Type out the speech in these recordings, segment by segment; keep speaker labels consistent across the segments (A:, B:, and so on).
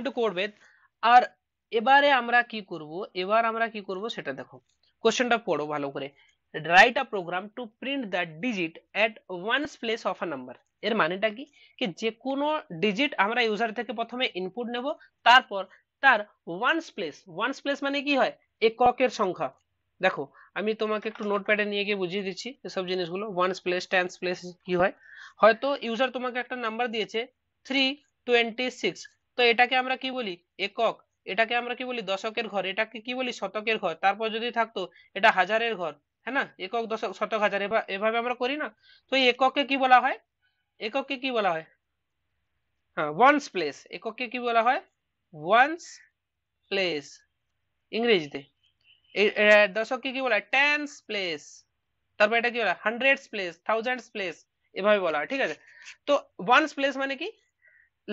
A: into করবে আর এবারে আমরা কি করব এবার আমরা কি করব সেটা দেখো কোশ্চেনটা পড়ো ভালো করে write a program to print the digit at ones place of a number এর মানেটা কি কি যে কোনো ডিজিট আমরা ইউজার থেকে প্রথমে ইনপুট নেব তারপর তার ওয়ান্স প্লেস ওয়ান্স প্লেস মানে কি হয় এককের সংখ্যা দেখো আমি তোমাকে একটু নোটপ্যাডে নিয়ে গিয়ে বুঝিয়ে দিচ্ছি এসব জিনিসগুলো ওয়ান্স প্লেস টেন্স প্লেস কি হয় হয়তো ইউজার তোমাকে একটা নাম্বার দিয়েছে থ্রি টোয়েন্টি সিক্স তো এটাকে আমরা কি বলি একক এটাকে আমরা কি বলি দশকের ঘর এটাকে কি বলি শতকের ঘর তারপর যদি থাকতো এটা হাজারের ঘর হ্যাঁ না একক দশক শতক হাজার এভাবে আমরা করি না তো এই এককে কি বলা হয় এককে কি বলা হয় হ্যাঁ ওয়ান্স প্লেস এককে কি বলা হয় ওয়ান্স প্লেস ইংরেজিতে দশককে কি বলা হয় টেন্স প্লেস তারপর এটা কি বলা হান্ড্রেডস প্লেস থাউজেন্ডস প্লেস এভাবে বলা হয় ঠিক আছে তো ওয়ান্স প্লেস মানে কি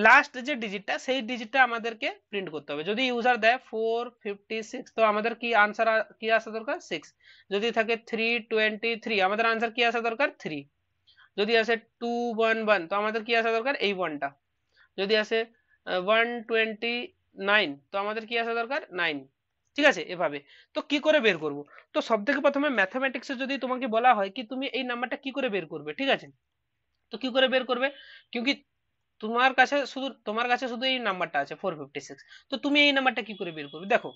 A: লাস্ট যে ডিজিটটা সেই ডিজিটটা আমাদেরকে প্রিন্ট করতে হবে যদি ইউজার দেয় 456 তো আমাদের কি आंसर आ কি আসে দরকার 6 যদি থাকে 323 আমাদের आंसर কি আসে দরকার 3 যদি আসে 211 তো আমাদের কি আসে দরকার এই 1টা যদি আসে 129 তো আমাদের কি আসে দরকার 9 ঠিক আছে এভাবে তো কি করে বের করব তো সবথেকে প্রথমে मैथमेटिक्सে যদি তোমাকে বলা হয় যে তুমি এই নাম্বারটা কি করে বের করবে ঠিক আছে তো কি করে বের করবে কারণ কি তোমার কাছে শুধু তোমার কাছে শুধু এই নাম্বারটা আছে ফোর ফিফটি সিক্স তো তুমি এই নাম্বারটা কি করে বের করবে দেখো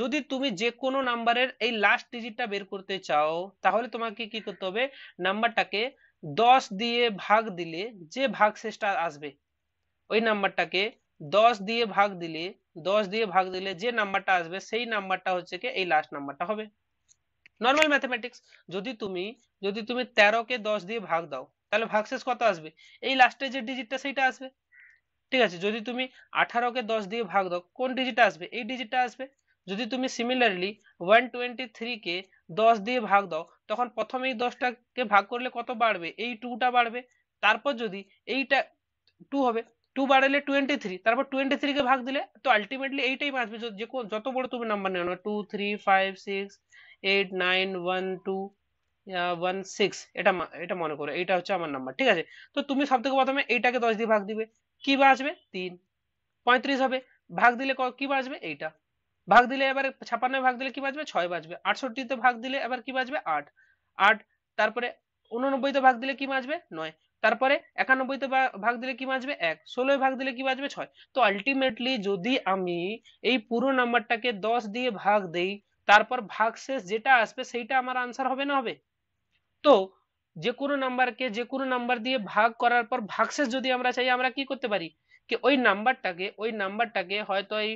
A: যদি তুমি যে কোনো নাম্বারের এই লাস্ট ডিজিটটা বের করতে চাও তাহলে তোমাকে কি করতে হবে নাম্বারটাকে দশ দিয়ে ভাগ দিলে যে ভাগ শেষটা আসবে ওই নাম্বারটাকে দশ দিয়ে ভাগ দিলে দশ দিয়ে ভাগ দিলে যে নাম্বারটা আসবে সেই নাম্বারটা হচ্ছে কি এই লাস্ট নাম্বারটা হবে নর্মাল ম্যাথমেটিক্স যদি তুমি যদি তুমি তেরোকে দশ দিয়ে ভাগ দাও তাহলে ভাগশেষ কত আসবে এই লাস্টের যে ডিজিটটা সেইটা আসবে ঠিক আছে যদি তুমি আঠারোকে দশ দিয়ে ভাগ দাও কোন ডিজিটটা আসবে এই ডিজিটটা আসবে যদি তুমি সিমিলারলি ওয়ান টোয়েন্টি থ্রিকে দশ দিয়ে ভাগ দাও তখন প্রথমেই দশটাকে ভাগ করলে কত বাড়বে এই টুটা বাড়বে তারপর যদি এইটা টু হবে টু বাড়ালে টোয়েন্টি থ্রি তারপর টোয়েন্টি থ্রিকে ভাগ দিলে তো আলটিমেটলি এইটাই বাঁচবে যে যত বড় তুমি নাম্বার নেওয়া না two three five six eight nine one two one six এটা এটা মনে করো এটা হচ্ছে আমার নাম্বার ঠিক আছে তো তুমি সব থেকে প্রথমে এইটাকে দশ দিয়ে ভাগ দিবে কি বাঁচবে তিন পঁয়ত্রিশ হবে ভাগ দিলে কি বাঁচবে এইটা ভাগ দিলে এবারে ছাপান্ন ভাগ দিলে কি বাঁচবে ছয় বাঁচবে আটষট্টিতে ভাগ দিলে এবার কি বাঁচবে আট আট তারপরে উননব্বইতে ভাগ দিলে কি বাঁচবে নয় তারপরে একানব্বইতে ভাগ দিলে কি বাঁচবে এক ষোলোয় ভাগ দিলে কি বাঁচবে ছয় তো আলটিমেটলি যদি আমি এই পুরো নাম্বারটাকে দশ দিয়ে ভাগ দেই তারপর ভাগ শেষ যেটা আসবে সেইটা আমার আনসার হবে না হবে তো যে কোনো নাম্বারকে যে কোনো নাম্বার দিয়ে ভাগ করার পর ভাগশেষ যদি আমরা চাই আমরা কি করতে পারি কি ওই নাম্বারটাকে ওই নাম্বারটাকে হয়তো এই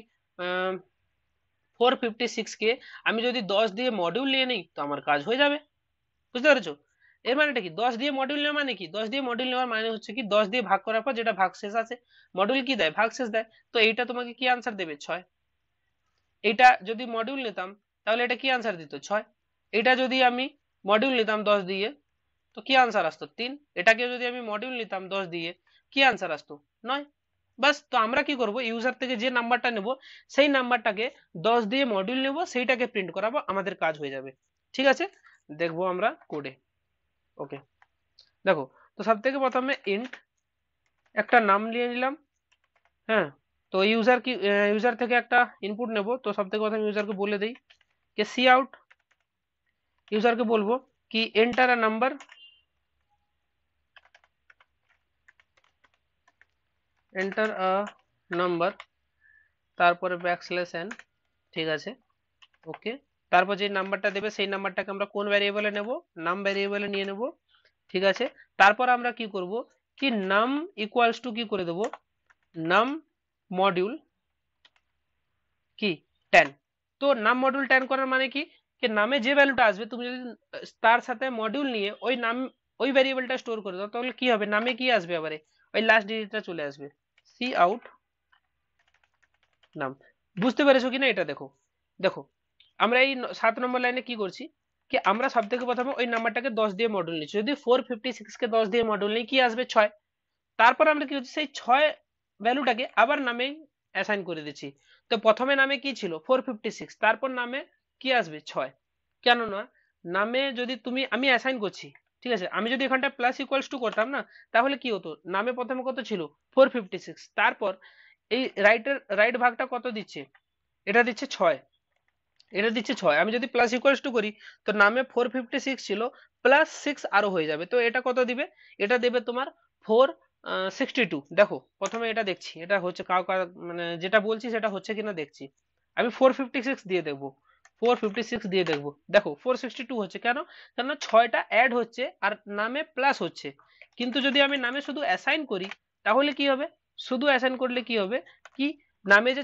A: ফোর ফিফটি সিক্সকে আমি যদি দশ দিয়ে মডিউল নিয়ে নিই তো আমার কাজ হয়ে যাবে বুঝতে পেরেছো এর মানেটা কি দশ দিয়ে মডিউল নেওয়া মানে কি দশ দিয়ে মডিউল নেওয়ার মানে হচ্ছে কি দশ দিয়ে ভাগ করার পর যেটা ভাগশেষ আছে মডিউল কি দেয় ভাগশেষ দেয় তো এইটা তোমাকে কি আনসার দেবে ছয় এটা যদি মডিউল নিতাম তাহলে এটা কি আনসার দিত ছয় এটা যদি আমি মডুল নিলাম 10 দিয়ে তো কি आंसर আসতো 3 এটা কি যদি আমি মডুল নিলাম 10 দিয়ে কি आंसर আসতো 9 بس তো আমরা কি করব ইউজার থেকে যে নাম্বারটা নেব সেই নাম্বারটাকে 10 দিয়ে মডুল নেব সেইটাকে প্রিন্ট করাবো আমাদের কাজ হয়ে যাবে ঠিক আছে দেখব আমরা কোডে ওকে দেখো তো সবথেকে প্রথমে ইন একটা নাম নিয়ে নিলাম হ্যাঁ তো ইউজার কি ইউজার থেকে একটা ইনপুট নেব তো সবথেকে প্রথমে ইউজারকে বলে দেই যে সি আউট ইউজারকে বলবো কি enter a number enter a number তারপরে ব্যাকসলেশ এন ঠিক আছে ওকে তারপর যেই নাম্বারটা দেবে সেই নাম্বারটাকে আমরা কোন ভেরিয়েবলে নেব নাম ভেরিয়েবলে নিয়ে নেব ঠিক আছে তারপর আমরা কি করব কি নাম ইকুয়ালস টু কি করে দেব নাম মডুল কি 10 তো নাম মডুল 10 করার মানে কি কে নামে যে ভ্যালুটা আছে তুমি যে 7 সাথে মডুল নিয়ে ওই নাম ওই ভেরিয়েবলটা স্টোর করে তত হলে কি হবে নামে কি আসবে এবারে ওই লাস্ট ডিজিটটা চলে আসবে সি আউট নাম বুঝতে পারছ কি না এটা দেখো দেখো আমরা এই 7 নম্বর লাইনে কি করছি যে আমরা সংখ্যাকে প্রথমে ওই নাম্বারটাকে 10 দিয়ে মডুল নিয়েছি যদি 456 কে 10 দিয়ে মডুল নেই কি আসবে 6 তারপর আমরা কি হচ্ছে সেই 6 ভ্যালুটাকে আবার নামে অ্যাসাইন করে দিয়েছি তো প্রথমে নামে কি ছিল 456 তারপর নামে কি আসবে ছয় কেননা নামে যদি তুমি আমি অ্যাসাইন করছি ঠিক আছে আমি যদি এখানটা প্লাস ইকুয়ালস টু করতাম না তাহলে কি হতো নামে প্রথমে কত ছিল ফোর ফিফটি সিক্স তারপর এই রাইটের রাইট ভাগটা কত দিচ্ছে এটা দিচ্ছে ছয় এটা দিচ্ছে ছয় আমি যদি প্লাস ইকুয়ালস টু করি তো নামে ফোর ফিফটি সিক্স ছিল প্লাস সিক্স আরও হয়ে যাবে তো এটা কত দিবে এটা দেবে তোমার ফোর সিক্সটি টু দেখো প্রথমে এটা দেখছি এটা হচ্ছে কাউ মানে যেটা বলছি সেটা হচ্ছে কিনা দেখছি আমি ফোর ফিফটি সিক্স দিয়ে দেবো ফোর ফিফটি সিক্স দিয়ে দেখবো দেখো ফোর সিক্সটি টু হচ্ছে কেন কেন ছয়টা অ্যাড হচ্ছে আর নামে প্লাস হচ্ছে কিন্তু যদি আমি নামে শুধু অ্যাসাইন করি তাহলে কি হবে শুধু অ্যাসাইন করলে কি হবে কি নামে যে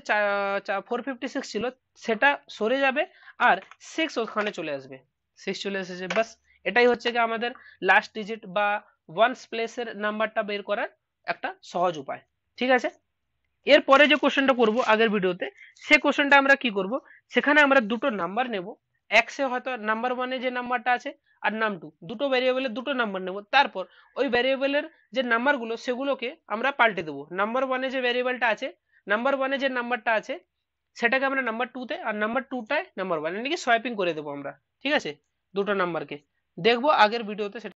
A: ফোর ফিফটি সিক্স ছিল সেটা সরে যাবে আর সিক্স ওখানে চলে আসবে সিক্স চলে এসেছে বাস এটাই হচ্ছে কি আমাদের লাস্ট ডিজিট বা ওয়ান্স প্লেসের নাম্বারটা বের করার একটা সহজ উপায় ঠিক আছে এরপরে যে কোশ্চেনটা করব আগের ভিডিওতে সে কোশ্চেনটা আমরা কি করব সেখানে আমরা দুটো নাম্বার নেব এক্সে হয়তো নাম্বার ওয়ানে যে নাম্বারটা আছে আর নাম টু দুটো ভ্যারিয়েবলের দুটো নাম্বার নেব তারপর ওই ভ্যারিয়েবলের যে নাম্বারগুলো সেগুলোকে আমরা পাল্টে দেবো নাম্বার ওয়ানে যে ভ্যারিয়েবলটা আছে নাম্বার ওয়ানে যে নাম্বারটা আছে সেটাকে আমরা নাম্বার টুতে আর নাম্বার টুটায় নাম্বার ওয়ান নাকি সোয়াইপিং করে দেবো আমরা ঠিক আছে দুটো নাম্বারকে দেখবো আগের ভিডিওতে